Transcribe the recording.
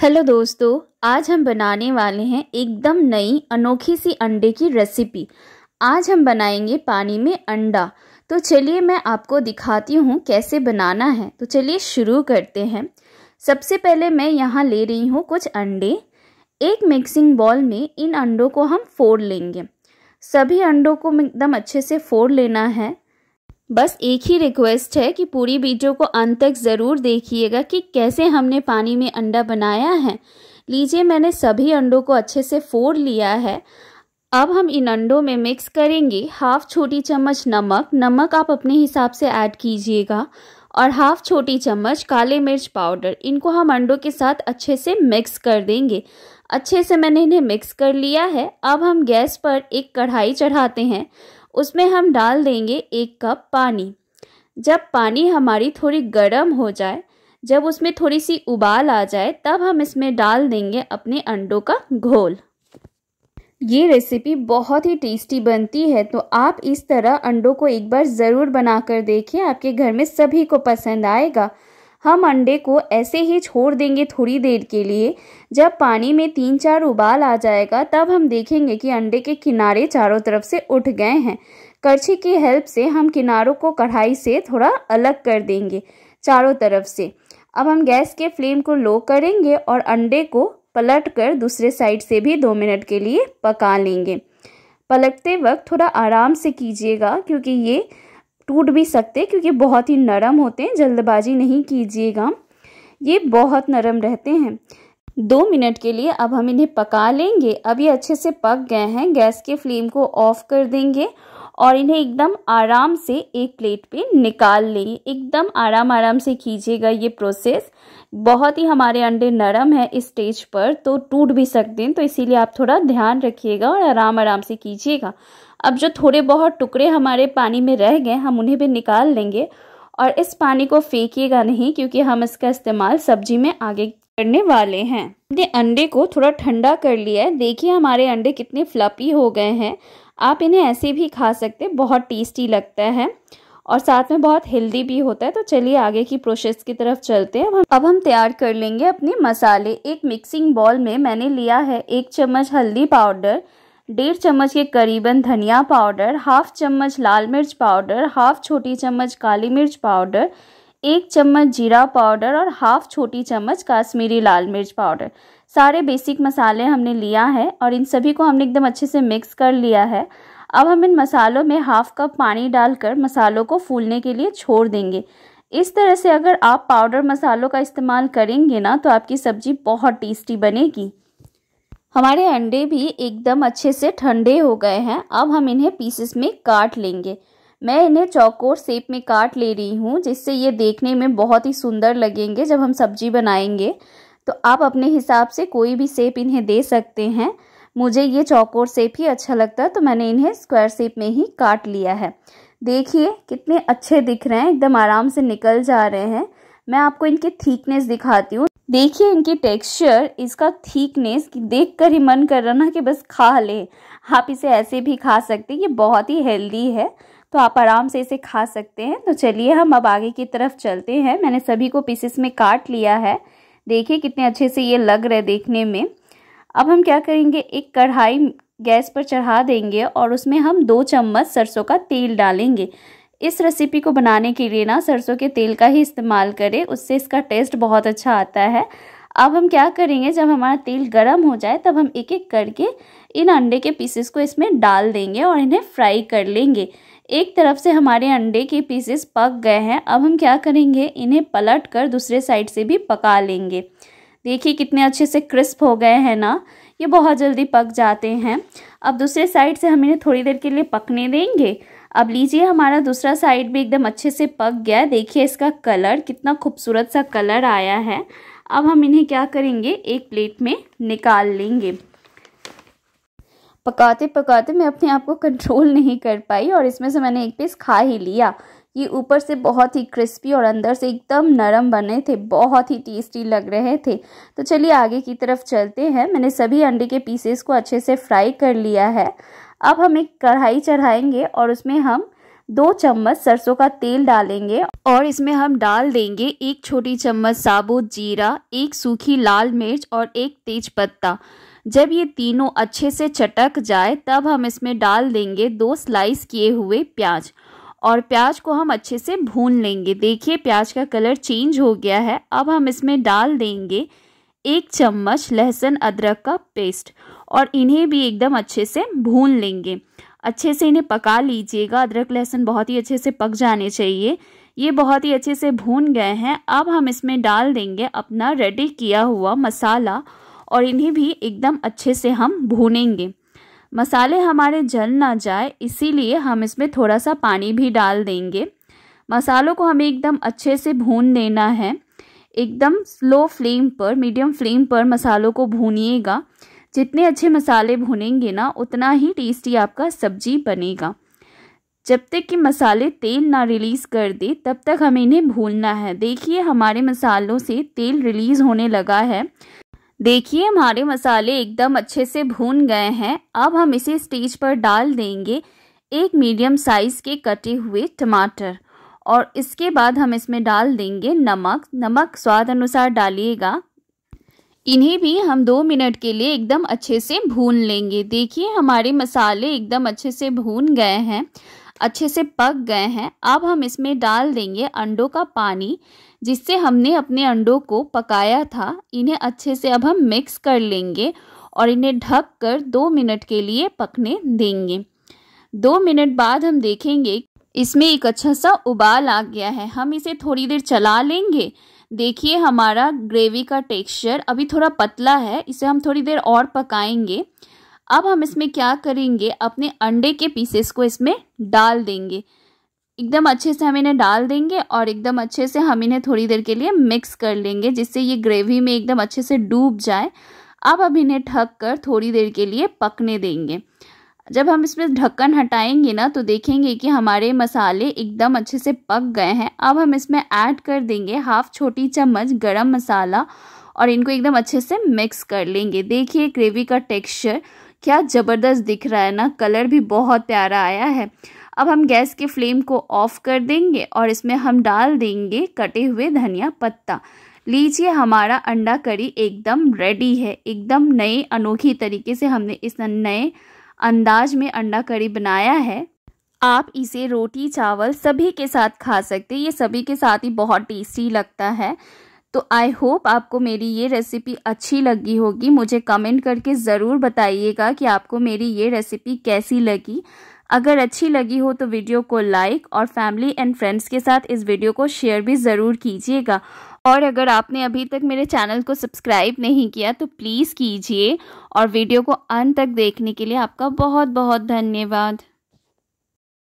hello दोस्तों आज हम बनाने वाले हैं एकदम नई अनोखी सी अंडे की रेसिपी आज हम बनाएंगे पानी में अंडा तो चलिए मैं आपको दिखाती हूँ कैसे बनाना है तो चलिए शुरू करते हैं सबसे पहले मैं यहाँ ले रही हूँ कुछ अंडे एक मिक्सिंग बॉल में इन अंडों को हम फोड़ लेंगे सभी अंडों को एकदम अच्छे से फोड़ लेना है बस एक ही रिक्वेस्ट है कि पूरी वीडियो को अंत तक ज़रूर देखिएगा कि कैसे हमने पानी में अंडा बनाया है लीजिए मैंने सभी अंडों को अच्छे से फोड़ लिया है अब हम इन अंडों में मिक्स करेंगे हाफ छोटी चम्मच नमक नमक आप अपने हिसाब से ऐड कीजिएगा और हाफ छोटी चम्मच काले मिर्च पाउडर इनको हम अंडों के साथ अच्छे से मिक्स कर देंगे अच्छे से मैंने इन्हें मिक्स कर लिया है अब हम गैस पर एक कढ़ाई चढ़ाते हैं उसमें हम डाल देंगे एक कप पानी जब पानी हमारी थोड़ी गर्म हो जाए जब उसमें थोड़ी सी उबाल आ जाए तब हम इसमें डाल देंगे अपने अंडों का घोल ये रेसिपी बहुत ही टेस्टी बनती है तो आप इस तरह अंडों को एक बार ज़रूर बनाकर देखिए आपके घर में सभी को पसंद आएगा हम अंडे को ऐसे ही छोड़ देंगे थोड़ी देर के लिए जब पानी में तीन चार उबाल आ जाएगा तब हम देखेंगे कि अंडे के किनारे चारों तरफ से उठ गए हैं करछी की हेल्प से हम किनारों को कढ़ाई से थोड़ा अलग कर देंगे चारों तरफ से अब हम गैस के फ्लेम को लो करेंगे और अंडे को पलट कर दूसरे साइड से भी दो मिनट के लिए पका लेंगे पलटते वक्त थोड़ा आराम से कीजिएगा क्योंकि ये टूट भी सकते क्योंकि बहुत ही नरम होते हैं जल्दबाजी नहीं कीजिएगा ये बहुत नरम रहते हैं दो मिनट के लिए अब हम इन्हें पका लेंगे अब ये अच्छे से पक गए हैं गैस के फ्लेम को ऑफ कर देंगे और इन्हें एकदम आराम से एक प्लेट पे निकाल लें एकदम आराम आराम से कीजिएगा ये प्रोसेस बहुत ही हमारे अंडे नरम है इस स्टेज पर तो टूट भी सकते हैं तो इसीलिए आप थोड़ा ध्यान रखिएगा और आराम आराम से कीजिएगा अब जो थोड़े बहुत टुकड़े हमारे पानी में रह गए हम उन्हें भी निकाल लेंगे और इस पानी को फेंकिएगा नहीं क्योंकि हम इसका इस्तेमाल सब्जी में आगे करने वाले हैं हमने अंडे को थोड़ा ठंडा कर लिया है देखिए हमारे अंडे कितने फ्लपी हो गए हैं आप इन्हें ऐसे भी खा सकते बहुत टेस्टी लगता है और साथ में बहुत हेल्दी भी होता है तो चलिए आगे की प्रोसेस की तरफ चलते हैं अब हम तैयार कर लेंगे अपने मसाले एक मिक्सिंग बॉल में मैंने लिया है एक चम्मच हल्दी पाउडर डेढ़ चम्मच के करीबन धनिया पाउडर हाफ चम्मच लाल मिर्च पाउडर हाफ छोटी चम्मच काली मिर्च पाउडर एक चम्मच जीरा पाउडर और हाफ छोटी चम्मच काश्मीरी लाल मिर्च पाउडर सारे बेसिक मसाले हमने लिया है और इन सभी को हमने एकदम अच्छे से मिक्स कर लिया है अब हम इन मसालों में हाफ कप पानी डालकर मसालों को फूलने के लिए छोड़ देंगे इस तरह से अगर आप पाउडर मसालों का इस्तेमाल करेंगे ना तो आपकी सब्ज़ी बहुत टेस्टी बनेगी हमारे अंडे भी एकदम अच्छे से ठंडे हो गए हैं अब हम इन्हें पीसेस में काट लेंगे मैं इन्हें चौकोर शेप में काट ले रही हूँ जिससे ये देखने में बहुत ही सुंदर लगेंगे जब हम सब्जी बनाएंगे तो आप अपने हिसाब से कोई भी शेप इन्हें दे सकते हैं मुझे ये चौकोर सेप ही अच्छा लगता है तो मैंने इन्हें स्क्वायर सेप में ही काट लिया है देखिए कितने अच्छे दिख रहे हैं एकदम आराम से निकल जा रहे हैं मैं आपको इनकी थीकनेस दिखाती हूँ देखिए इनकी टेक्सचर इसका थीकनेस देख कर ही मन कर रहा ना कि बस खा ले आप इसे ऐसे भी खा सकते हैं ये बहुत ही हेल्दी है तो आप आराम से इसे खा सकते हैं तो चलिए हम अब आगे की तरफ चलते हैं मैंने सभी को पीसेस में काट लिया है देखिए कितने अच्छे से ये लग रहे देखने में अब हम क्या करेंगे एक कढ़ाई गैस पर चढ़ा देंगे और उसमें हम दो चम्मच सरसों का तेल डालेंगे इस रेसिपी को बनाने के लिए ना सरसों के तेल का ही इस्तेमाल करें उससे इसका टेस्ट बहुत अच्छा आता है अब हम क्या करेंगे जब हमारा तेल गर्म हो जाए तब हम एक एक करके इन अंडे के पीसेस को इसमें डाल देंगे और इन्हें फ्राई कर लेंगे एक तरफ से हमारे अंडे के पीसेस पक गए हैं अब हम क्या करेंगे इन्हें पलट कर दूसरे साइड से भी पका लेंगे देखिए कितने अच्छे से क्रिस्प हो गए हैं ना ये बहुत जल्दी पक जाते हैं अब दूसरे साइड से हम इन्हें थोड़ी देर के लिए पकने देंगे अब लीजिए हमारा दूसरा साइड भी एकदम अच्छे से पक गया है देखिए इसका कलर कितना खूबसूरत सा कलर आया है अब हम इन्हें क्या करेंगे एक प्लेट में निकाल लेंगे पकाते पकाते मैं अपने आप को कंट्रोल नहीं कर पाई और इसमें से मैंने एक पीस खा ही लिया ये ऊपर से बहुत ही क्रिस्पी और अंदर से एकदम नरम बने थे बहुत ही टेस्टी लग रहे थे तो चलिए आगे की तरफ चलते हैं मैंने सभी अंडे के पीसेस को अच्छे से फ्राई कर लिया है अब हम एक कढ़ाई चढ़ाएंगे और उसमें हम दो चम्मच सरसों का तेल डालेंगे और इसमें हम डाल देंगे एक छोटी चम्मच साबुत जीरा एक सूखी लाल मिर्च और एक तेज पत्ता जब ये तीनों अच्छे से चटक जाए तब हम इसमें डाल देंगे दो स्लाइस किए हुए प्याज और प्याज को हम अच्छे से भून लेंगे देखिए प्याज का कलर चेंज हो गया है अब हम इसमें डाल देंगे एक चम्मच लहसुन अदरक का पेस्ट और इन्हें भी एकदम अच्छे से भून लेंगे अच्छे से इन्हें पका लीजिएगा अदरक लहसुन बहुत ही अच्छे से पक जाने चाहिए ये बहुत ही अच्छे से भून गए हैं अब हम इसमें डाल देंगे अपना रेडी किया हुआ मसाला और इन्हें भी एकदम अच्छे से हम भूनेंगे मसाले हमारे जल ना जाए इसीलिए हम इसमें थोड़ा सा पानी भी डाल देंगे मसालों को हमें एकदम अच्छे से भून देना है एकदम स्लो फ्लेम पर मीडियम फ्लेम पर मसालों को भूनिएगा जितने अच्छे मसाले भुनेंगे ना उतना ही टेस्टी आपका सब्जी बनेगा जब तक कि मसाले तेल ना रिलीज़ कर दे तब तक हमें इन्हें भूनना है देखिए हमारे मसालों से तेल रिलीज़ होने लगा है देखिए हमारे मसाले एकदम अच्छे से भून गए हैं अब हम इसे स्टेज पर डाल देंगे एक मीडियम साइज़ के कटे हुए टमाटर और इसके बाद हम इसमें डाल देंगे नमक नमक स्वाद अनुसार डालिएगा इन्हें भी हम दो मिनट के लिए एकदम अच्छे से भून लेंगे देखिए हमारे मसाले एकदम अच्छे से भून गए हैं अच्छे से पक गए हैं अब हम इसमें डाल देंगे अंडों का पानी जिससे हमने अपने अंडों को पकाया था इन्हें अच्छे से अब हम मिक्स कर लेंगे और इन्हें ढक कर दो मिनट के लिए पकने देंगे दो मिनट बाद हम देखेंगे इसमें एक अच्छा सा उबाल आ गया है हम इसे थोड़ी देर चला लेंगे देखिए हमारा ग्रेवी का टेक्सचर अभी थोड़ा पतला है इसे हम थोड़ी देर और पकाएंगे अब हम इसमें क्या करेंगे अपने अंडे के पीसेस को इसमें डाल देंगे एकदम अच्छे से हम इन्हें डाल देंगे और एकदम अच्छे से हम इन्हें थोड़ी देर के लिए मिक्स कर लेंगे जिससे ये ग्रेवी में एकदम अच्छे से डूब जाए अब हम इन्हें ढक कर थोड़ी देर के लिए पकने देंगे जब हम इसमें ढक्कन हटाएंगे ना तो देखेंगे कि हमारे मसाले एकदम अच्छे से पक गए हैं अब हम इसमें ऐड कर देंगे हाफ छोटी चम्मच गरम मसाला और इनको एकदम अच्छे से मिक्स कर लेंगे देखिए ग्रेवी का टेक्सचर क्या ज़बरदस्त दिख रहा है ना कलर भी बहुत प्यारा आया है अब हम गैस के फ्लेम को ऑफ़ कर देंगे और इसमें हम डाल देंगे कटे हुए धनिया पत्ता लीजिए हमारा अंडा करी एकदम रेडी है एकदम नए अनोखी तरीके से हमने इस नए अंदाज में अंडा करी बनाया है आप इसे रोटी चावल सभी के साथ खा सकते हैं ये सभी के साथ ही बहुत टेस्टी लगता है तो आई होप आपको मेरी ये रेसिपी अच्छी लगी होगी मुझे कमेंट करके ज़रूर बताइएगा कि आपको मेरी ये रेसिपी कैसी लगी अगर अच्छी लगी हो तो वीडियो को लाइक और फैमिली एंड फ्रेंड्स के साथ इस वीडियो को शेयर भी ज़रूर कीजिएगा और अगर आपने अभी तक मेरे चैनल को सब्सक्राइब नहीं किया तो प्लीज़ कीजिए और वीडियो को अंत तक देखने के लिए आपका बहुत बहुत धन्यवाद